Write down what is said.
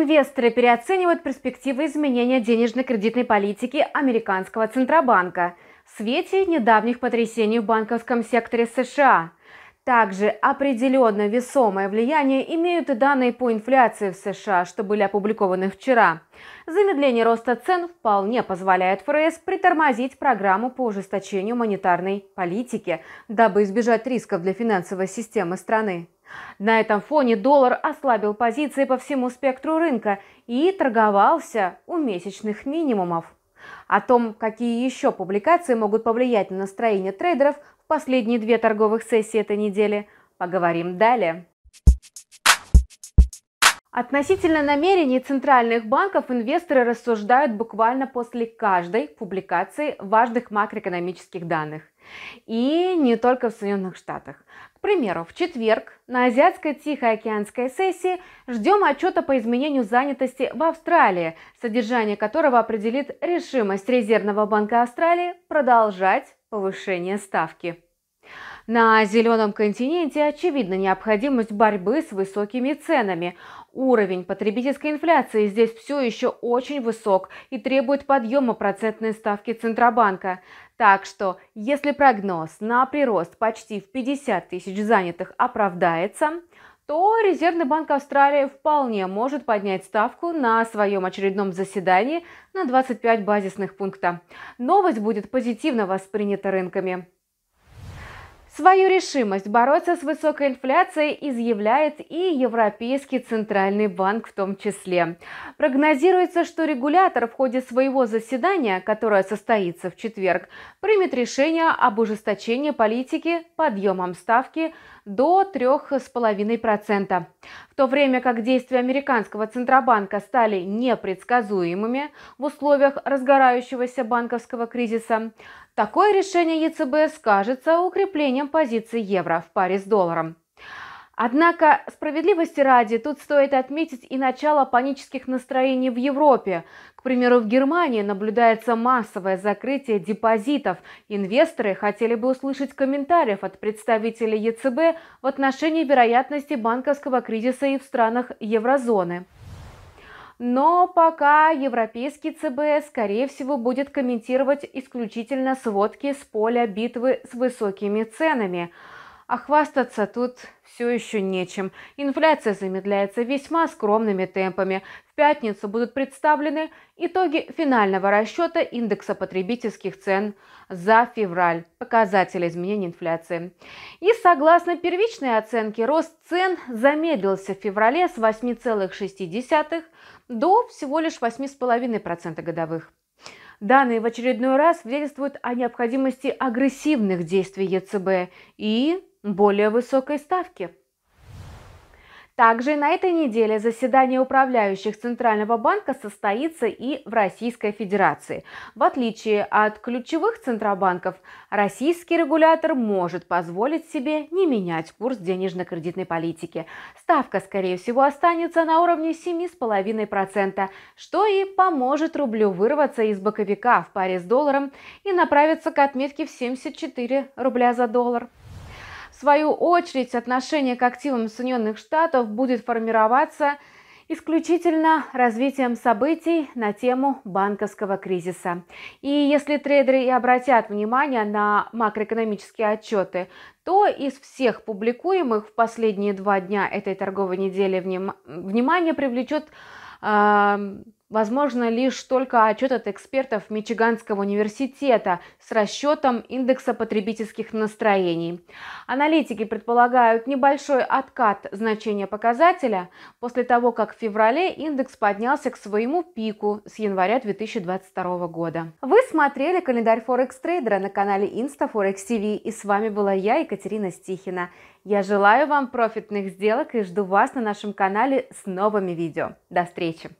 Инвесторы переоценивают перспективы изменения денежно-кредитной политики американского Центробанка в свете недавних потрясений в банковском секторе США. Также определенно весомое влияние имеют и данные по инфляции в США, что были опубликованы вчера. Замедление роста цен вполне позволяет ФРС притормозить программу по ужесточению монетарной политики, дабы избежать рисков для финансовой системы страны. На этом фоне доллар ослабил позиции по всему спектру рынка и торговался у месячных минимумов. О том, какие еще публикации могут повлиять на настроение трейдеров в последние две торговых сессии этой недели, поговорим далее. Относительно намерений центральных банков инвесторы рассуждают буквально после каждой публикации важных макроэкономических данных. И не только в Соединенных Штатах. К примеру, в четверг на азиатской тихоокеанской сессии ждем отчета по изменению занятости в Австралии, содержание которого определит решимость Резервного банка Австралии продолжать повышение ставки. На зеленом континенте очевидна необходимость борьбы с высокими ценами. Уровень потребительской инфляции здесь все еще очень высок и требует подъема процентной ставки Центробанка. Так что, если прогноз на прирост почти в 50 тысяч занятых оправдается, то Резервный банк Австралии вполне может поднять ставку на своем очередном заседании на 25 базисных пунктов. Новость будет позитивно воспринята рынками. Свою решимость бороться с высокой инфляцией изъявляет и Европейский центральный банк в том числе. Прогнозируется, что регулятор в ходе своего заседания, которое состоится в четверг, примет решение об ужесточении политики подъемом ставки до 3,5% то время как действия американского Центробанка стали непредсказуемыми в условиях разгорающегося банковского кризиса, такое решение ЕЦБ скажется укреплением позиции евро в паре с долларом. Однако, справедливости ради, тут стоит отметить и начало панических настроений в Европе. К примеру, в Германии наблюдается массовое закрытие депозитов. Инвесторы хотели бы услышать комментариев от представителей ЕЦБ в отношении вероятности банковского кризиса и в странах еврозоны. Но пока европейский ЦБ, скорее всего, будет комментировать исключительно сводки с поля битвы с высокими ценами – а хвастаться тут все еще нечем. Инфляция замедляется весьма скромными темпами. В пятницу будут представлены итоги финального расчета индекса потребительских цен за февраль, показатели изменения инфляции. И согласно первичной оценке, рост цен замедлился в феврале с 8,6 до всего лишь 8,5% годовых. Данные в очередной раз свидетельствуют о необходимости агрессивных действий ЕЦБ и более высокой ставки. Также на этой неделе заседание управляющих Центрального банка состоится и в Российской Федерации. В отличие от ключевых центробанков, российский регулятор может позволить себе не менять курс денежно-кредитной политики. Ставка, скорее всего, останется на уровне 7,5%, что и поможет рублю вырваться из боковика в паре с долларом и направиться к отметке в 74 рубля за доллар. В свою очередь, отношение к активам Соединенных Штатов будет формироваться исключительно развитием событий на тему банковского кризиса. И если трейдеры и обратят внимание на макроэкономические отчеты, то из всех публикуемых в последние два дня этой торговой недели вним... внимание привлечет э Возможно лишь только отчет от экспертов Мичиганского университета с расчетом индекса потребительских настроений. Аналитики предполагают небольшой откат значения показателя после того, как в феврале индекс поднялся к своему пику с января 2022 года. Вы смотрели календарь Форекс Трейдера на канале InstaForex TV и с вами была я, Екатерина Стихина. Я желаю вам профитных сделок и жду вас на нашем канале с новыми видео. До встречи!